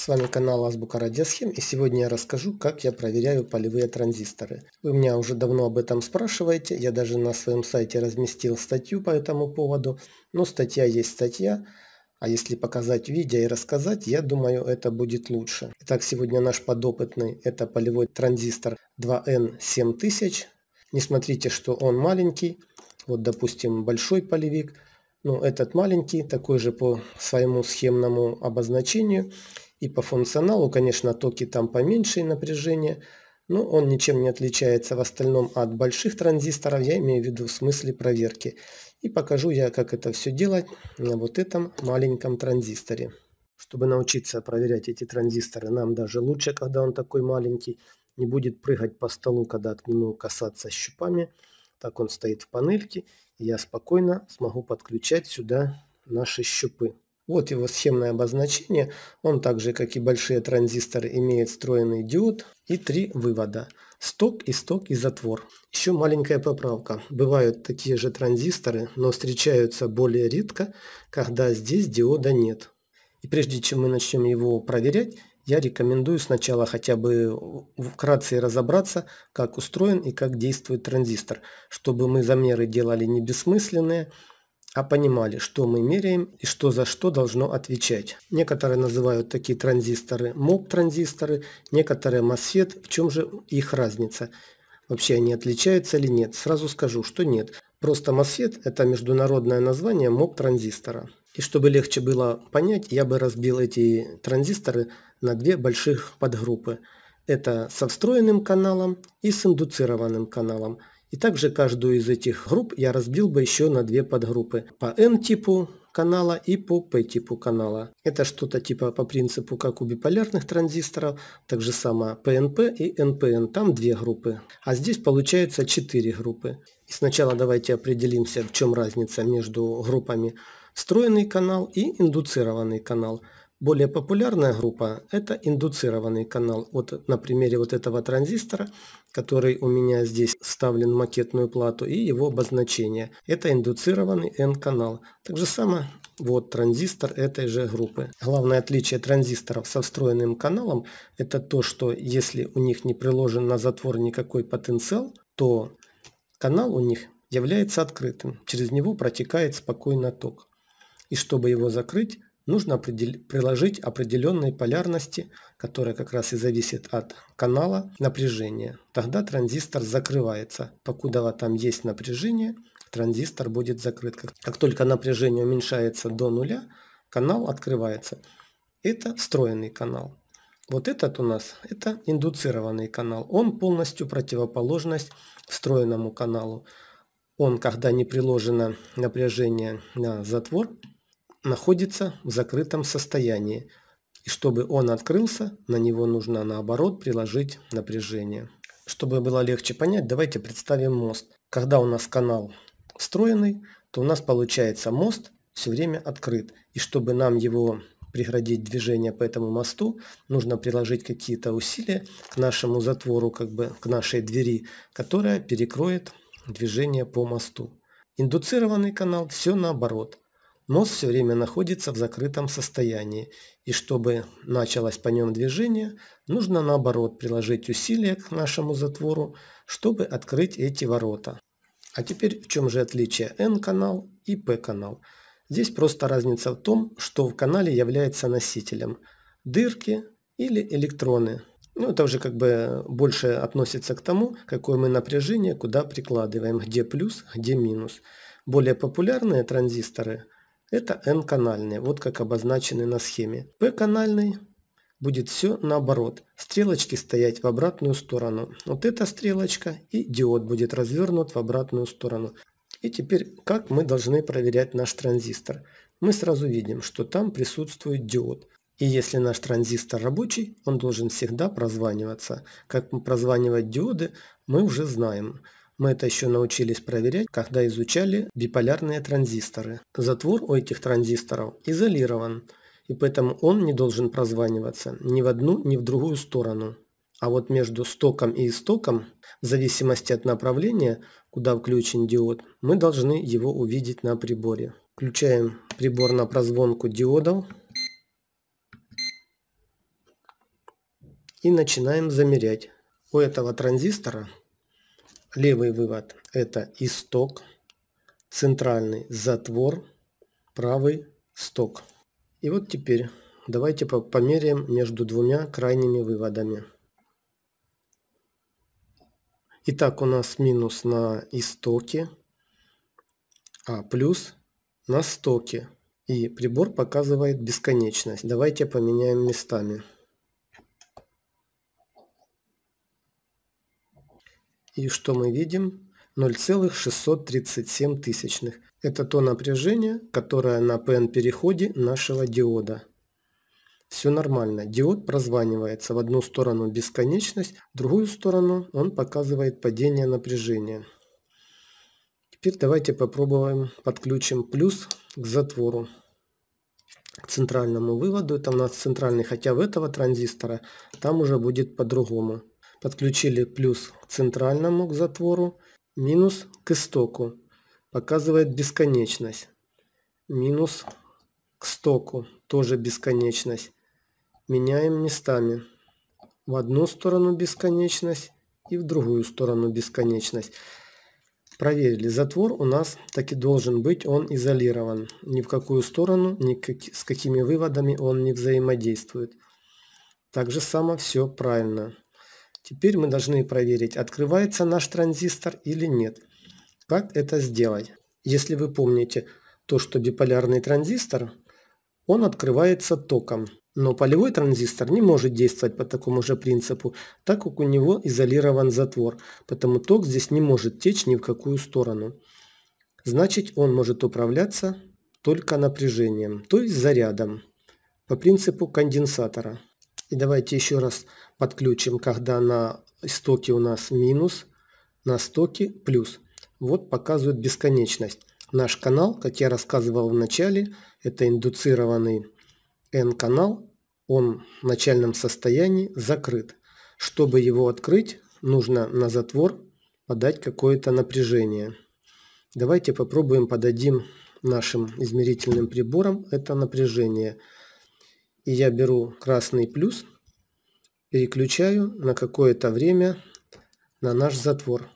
С вами канал Азбука Радиосхем и сегодня я расскажу, как я проверяю полевые транзисторы. Вы меня уже давно об этом спрашиваете, я даже на своем сайте разместил статью по этому поводу, но ну, статья есть статья, а если показать видео и рассказать, я думаю, это будет лучше. Итак, сегодня наш подопытный, это полевой транзистор 2N7000. Не смотрите, что он маленький, вот допустим большой полевик, но ну, этот маленький, такой же по своему схемному обозначению. И по функционалу, конечно, токи там поменьше и напряжение, но он ничем не отличается в остальном от больших транзисторов, я имею в виду в смысле проверки. И покажу я, как это все делать на вот этом маленьком транзисторе. Чтобы научиться проверять эти транзисторы, нам даже лучше, когда он такой маленький, не будет прыгать по столу, когда к нему касаться щупами. Так он стоит в панельке, и я спокойно смогу подключать сюда наши щупы. Вот его схемное обозначение. Он также, как и большие транзисторы, имеет встроенный диод и три вывода. Сток, исток и затвор. Еще маленькая поправка. Бывают такие же транзисторы, но встречаются более редко, когда здесь диода нет. И прежде чем мы начнем его проверять, я рекомендую сначала хотя бы вкратце разобраться, как устроен и как действует транзистор, чтобы мы замеры делали не бессмысленные, а понимали, что мы меряем и что за что должно отвечать. Некоторые называют такие транзисторы MOP-транзисторы, некоторые MOSFET. В чем же их разница? Вообще они отличаются или нет? Сразу скажу, что нет. Просто MOSFET – это международное название MOP-транзистора. И чтобы легче было понять, я бы разбил эти транзисторы на две больших подгруппы. Это со встроенным каналом и с индуцированным каналом – и также каждую из этих групп я разбил бы еще на две подгруппы. По N-типу канала и по P-типу канала. Это что-то типа по принципу как у биполярных транзисторов, так же самое PNP и NPN, там две группы. А здесь получается четыре группы. И сначала давайте определимся, в чем разница между группами встроенный канал и индуцированный канал. Более популярная группа – это индуцированный канал. Вот на примере вот этого транзистора, который у меня здесь вставлен в макетную плату и его обозначение. Это индуцированный N-канал. Так же самое вот транзистор этой же группы. Главное отличие транзисторов со встроенным каналом – это то, что если у них не приложен на затвор никакой потенциал, то канал у них является открытым. Через него протекает спокойно ток. И чтобы его закрыть, нужно приложить определенные полярности, которые как раз и зависят от канала напряжения. Тогда транзистор закрывается. Покуда там есть напряжение, транзистор будет закрыт. Как, как только напряжение уменьшается до нуля, канал открывается. Это встроенный канал. Вот этот у нас, это индуцированный канал. Он полностью противоположность встроенному каналу. Он, когда не приложено напряжение на затвор, находится в закрытом состоянии, и чтобы он открылся, на него нужно наоборот приложить напряжение. Чтобы было легче понять, давайте представим мост. Когда у нас канал встроенный, то у нас получается мост все время открыт. И чтобы нам его преградить движение по этому мосту, нужно приложить какие-то усилия к нашему затвору, как бы к нашей двери, которая перекроет движение по мосту. Индуцированный канал все наоборот. Нос все время находится в закрытом состоянии, и чтобы началось по нем движение, нужно наоборот приложить усилия к нашему затвору, чтобы открыть эти ворота. А теперь в чем же отличие N-канал и P-канал? Здесь просто разница в том, что в канале является носителем – дырки или электроны. Ну, это уже как бы больше относится к тому, какое мы напряжение куда прикладываем, где плюс, где минус. Более популярные транзисторы – это N-канальные, вот как обозначены на схеме. P-канальный будет все наоборот. Стрелочки стоять в обратную сторону. Вот эта стрелочка и диод будет развернут в обратную сторону. И теперь как мы должны проверять наш транзистор? Мы сразу видим, что там присутствует диод. И если наш транзистор рабочий, он должен всегда прозваниваться. Как прозванивать диоды, мы уже знаем. Мы это еще научились проверять, когда изучали биполярные транзисторы. Затвор у этих транзисторов изолирован, и поэтому он не должен прозваниваться ни в одну, ни в другую сторону. А вот между стоком и истоком, в зависимости от направления, куда включен диод, мы должны его увидеть на приборе. Включаем прибор на прозвонку диодов. И начинаем замерять. У этого транзистора Левый вывод – это исток, центральный затвор, правый сток. И вот теперь давайте померяем между двумя крайними выводами. Итак, у нас минус на истоке, а плюс на стоке. И прибор показывает бесконечность. Давайте поменяем местами. И что мы видим? 0,637 тысячных. Это то напряжение, которое на PN-переходе нашего диода. Все нормально. Диод прозванивается в одну сторону бесконечность, в другую сторону он показывает падение напряжения. Теперь давайте попробуем подключим плюс к затвору к центральному выводу. Это у нас центральный, хотя в этого транзистора там уже будет по-другому. Подключили плюс к центральному, к затвору, минус к истоку. Показывает бесконечность. Минус к стоку, тоже бесконечность. Меняем местами. В одну сторону бесконечность и в другую сторону бесконечность. Проверили. Затвор у нас таки должен быть, он изолирован. Ни в какую сторону, ни с какими выводами он не взаимодействует. Так же само все правильно. Теперь мы должны проверить, открывается наш транзистор или нет. Как это сделать? Если вы помните то, что биполярный транзистор, он открывается током. Но полевой транзистор не может действовать по такому же принципу, так как у него изолирован затвор, поэтому ток здесь не может течь ни в какую сторону. Значит, он может управляться только напряжением, то есть зарядом, по принципу конденсатора. И давайте еще раз подключим, когда на истоке у нас минус, на стоке плюс. Вот показывает бесконечность. Наш канал, как я рассказывал в начале, это индуцированный N-канал. Он в начальном состоянии закрыт. Чтобы его открыть, нужно на затвор подать какое-то напряжение. Давайте попробуем подадим нашим измерительным прибором это напряжение – и я беру красный плюс, переключаю на какое-то время на наш затвор.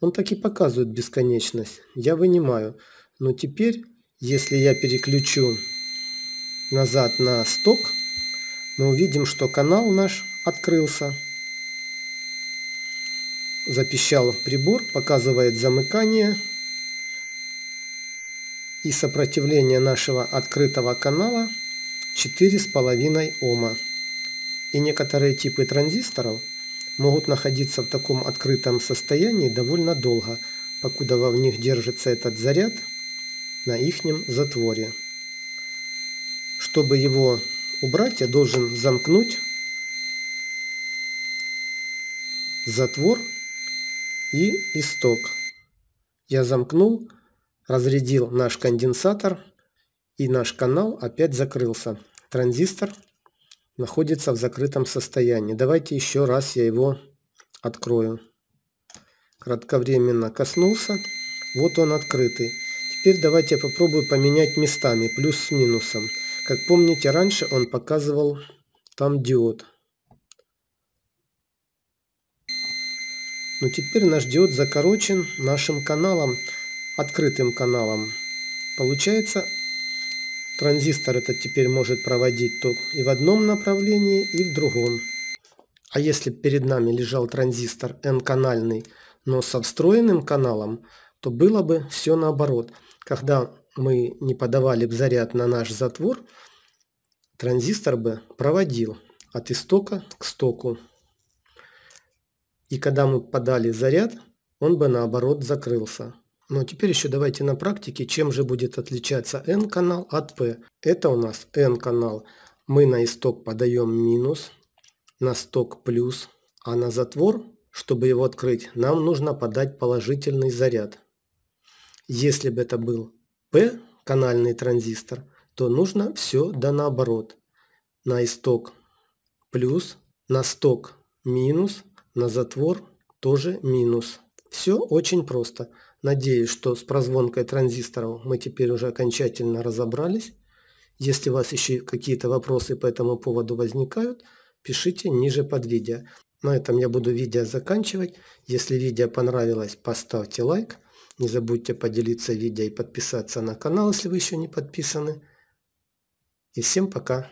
Он так и показывает бесконечность. Я вынимаю. Но теперь, если я переключу назад на сток, мы увидим, что канал наш открылся. Запищал прибор, показывает замыкание и сопротивление нашего открытого канала – 4,5 Ома. И некоторые типы транзисторов могут находиться в таком открытом состоянии довольно долго, покуда во в них держится этот заряд на ихнем затворе. Чтобы его убрать, я должен замкнуть затвор и исток. Я замкнул, разрядил наш конденсатор – и наш канал опять закрылся. Транзистор находится в закрытом состоянии. Давайте еще раз я его открою. Кратковременно коснулся. Вот он открытый. Теперь давайте я попробую поменять местами, плюс с минусом. Как помните, раньше он показывал там диод. Но теперь наш диод закорочен нашим каналом, открытым каналом. Получается Транзистор этот теперь может проводить ток и в одном направлении, и в другом. А если перед нами лежал транзистор N-канальный, но со встроенным каналом, то было бы все наоборот. Когда мы не подавали бы заряд на наш затвор, транзистор бы проводил от истока к стоку. И когда мы подали заряд, он бы наоборот закрылся. Но ну, теперь еще давайте на практике, чем же будет отличаться N-канал от P. Это у нас N-канал. Мы на исток подаем минус, на сток плюс, а на затвор, чтобы его открыть, нам нужно подать положительный заряд. Если бы это был P, канальный транзистор, то нужно все да наоборот. На исток плюс, на сток минус, на затвор тоже минус. Все очень просто. Надеюсь, что с прозвонкой транзисторов мы теперь уже окончательно разобрались. Если у вас еще какие-то вопросы по этому поводу возникают, пишите ниже под видео. На этом я буду видео заканчивать. Если видео понравилось, поставьте лайк. Не забудьте поделиться видео и подписаться на канал, если вы еще не подписаны. И всем пока!